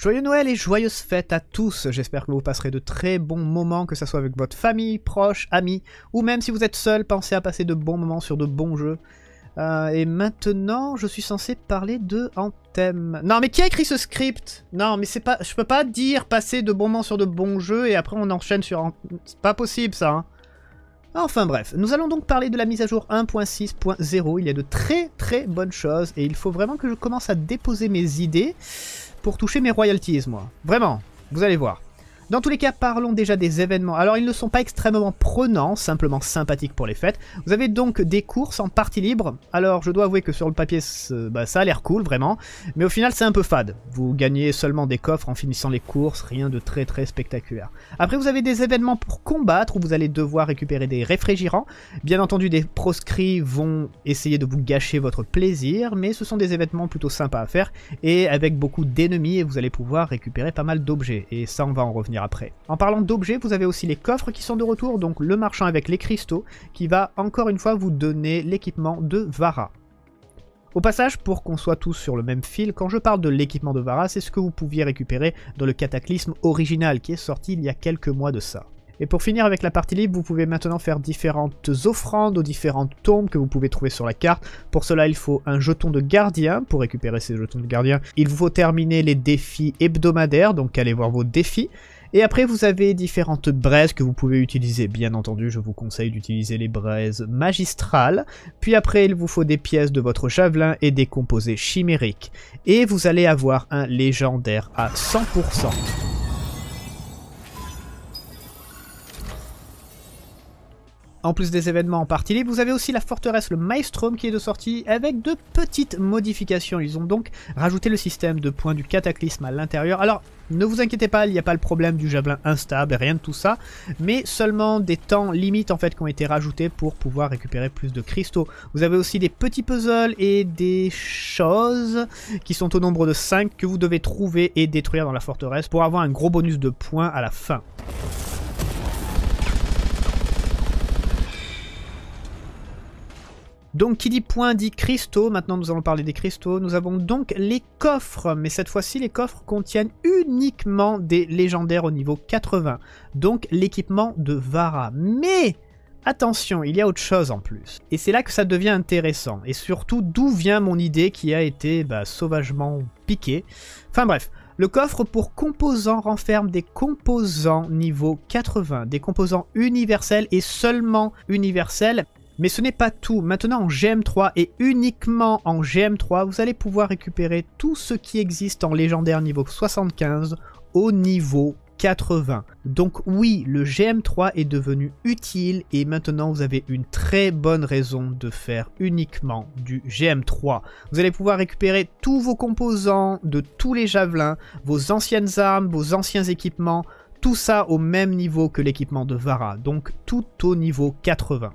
Joyeux Noël et joyeuses fêtes à tous, j'espère que vous passerez de très bons moments, que ce soit avec votre famille, proche, amis, ou même si vous êtes seul, pensez à passer de bons moments sur de bons jeux. Euh, et maintenant, je suis censé parler de Anthem. Non, mais qui a écrit ce script Non, mais c'est pas, je peux pas dire passer de bons moments sur de bons jeux et après on enchaîne sur Anthem. C'est pas possible ça. Hein. enfin bref, nous allons donc parler de la mise à jour 1.6.0. Il y a de très très bonnes choses et il faut vraiment que je commence à déposer mes idées pour toucher mes royalties, moi. Vraiment, vous allez voir. Dans tous les cas, parlons déjà des événements. Alors, ils ne sont pas extrêmement prenants, simplement sympathiques pour les fêtes. Vous avez donc des courses en partie libre. Alors, je dois avouer que sur le papier, bah, ça a l'air cool, vraiment. Mais au final, c'est un peu fade. Vous gagnez seulement des coffres en finissant les courses, rien de très très spectaculaire. Après, vous avez des événements pour combattre, où vous allez devoir récupérer des réfrigérants. Bien entendu, des proscrits vont essayer de vous gâcher votre plaisir, mais ce sont des événements plutôt sympas à faire, et avec beaucoup d'ennemis, Et vous allez pouvoir récupérer pas mal d'objets. Et ça, on va en revenir après. En parlant d'objets, vous avez aussi les coffres qui sont de retour, donc le marchand avec les cristaux, qui va encore une fois vous donner l'équipement de Vara. Au passage, pour qu'on soit tous sur le même fil, quand je parle de l'équipement de Vara, c'est ce que vous pouviez récupérer dans le Cataclysme original qui est sorti il y a quelques mois de ça. Et pour finir avec la partie libre, vous pouvez maintenant faire différentes offrandes aux différentes tombes que vous pouvez trouver sur la carte. Pour cela, il faut un jeton de gardien. Pour récupérer ces jetons de gardien, il vous faut terminer les défis hebdomadaires, donc allez voir vos défis. Et après, vous avez différentes braises que vous pouvez utiliser. Bien entendu, je vous conseille d'utiliser les braises magistrales. Puis après, il vous faut des pièces de votre javelin et des composés chimériques. Et vous allez avoir un légendaire à 100%. En plus des événements en partie libre, vous avez aussi la forteresse, le Maelstrom qui est de sortie avec de petites modifications. Ils ont donc rajouté le système de points du cataclysme à l'intérieur. Alors, ne vous inquiétez pas, il n'y a pas le problème du javelin instable, rien de tout ça, mais seulement des temps limites en fait qui ont été rajoutés pour pouvoir récupérer plus de cristaux. Vous avez aussi des petits puzzles et des choses qui sont au nombre de 5 que vous devez trouver et détruire dans la forteresse pour avoir un gros bonus de points à la fin. Donc qui dit point dit cristaux, maintenant nous allons parler des cristaux. Nous avons donc les coffres, mais cette fois-ci les coffres contiennent uniquement des légendaires au niveau 80, donc l'équipement de Vara. Mais attention, il y a autre chose en plus. Et c'est là que ça devient intéressant, et surtout d'où vient mon idée qui a été bah, sauvagement piquée. Enfin bref, le coffre pour composants renferme des composants niveau 80, des composants universels et seulement universels mais ce n'est pas tout. Maintenant en GM3 et uniquement en GM3, vous allez pouvoir récupérer tout ce qui existe en légendaire niveau 75 au niveau 80. Donc oui, le GM3 est devenu utile et maintenant vous avez une très bonne raison de faire uniquement du GM3. Vous allez pouvoir récupérer tous vos composants de tous les javelins, vos anciennes armes, vos anciens équipements, tout ça au même niveau que l'équipement de Vara, donc tout au niveau 80.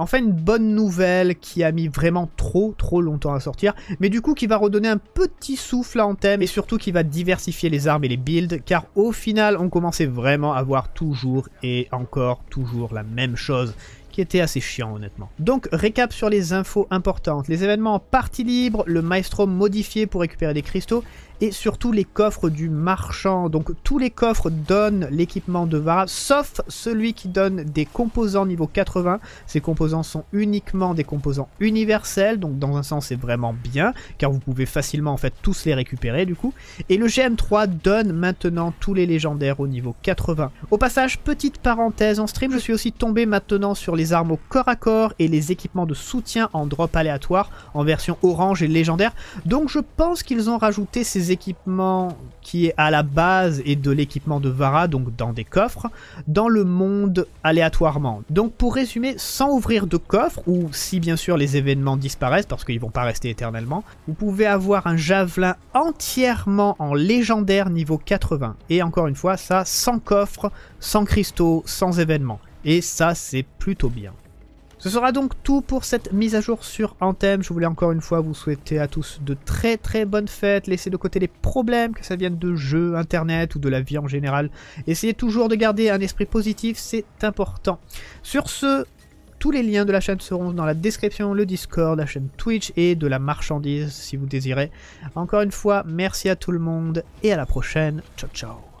Enfin, une bonne nouvelle qui a mis vraiment trop, trop longtemps à sortir, mais du coup qui va redonner un petit souffle à Anthem et surtout qui va diversifier les armes et les builds, car au final, on commençait vraiment à voir toujours et encore toujours la même chose était assez chiant honnêtement. Donc récap sur les infos importantes, les événements partie libre, le maestro modifié pour récupérer des cristaux et surtout les coffres du marchand. Donc tous les coffres donnent l'équipement de Vara sauf celui qui donne des composants niveau 80. Ces composants sont uniquement des composants universels donc dans un sens c'est vraiment bien car vous pouvez facilement en fait tous les récupérer du coup. Et le GM3 donne maintenant tous les légendaires au niveau 80. Au passage petite parenthèse en stream je suis aussi tombé maintenant sur les armes au corps à corps et les équipements de soutien en drop aléatoire en version orange et légendaire. Donc je pense qu'ils ont rajouté ces équipements qui est à la base et de l'équipement de Vara, donc dans des coffres, dans le monde aléatoirement. Donc pour résumer, sans ouvrir de coffre, ou si bien sûr les événements disparaissent parce qu'ils vont pas rester éternellement, vous pouvez avoir un javelin entièrement en légendaire niveau 80. Et encore une fois, ça sans coffre, sans cristaux, sans événements et ça c'est plutôt bien. Ce sera donc tout pour cette mise à jour sur Anthem. Je voulais encore une fois vous souhaiter à tous de très très bonnes fêtes. Laissez de côté les problèmes, que ça vienne de jeux, internet ou de la vie en général. Essayez toujours de garder un esprit positif, c'est important. Sur ce, tous les liens de la chaîne seront dans la description, le Discord, la chaîne Twitch et de la marchandise si vous désirez. Encore une fois, merci à tout le monde et à la prochaine. Ciao ciao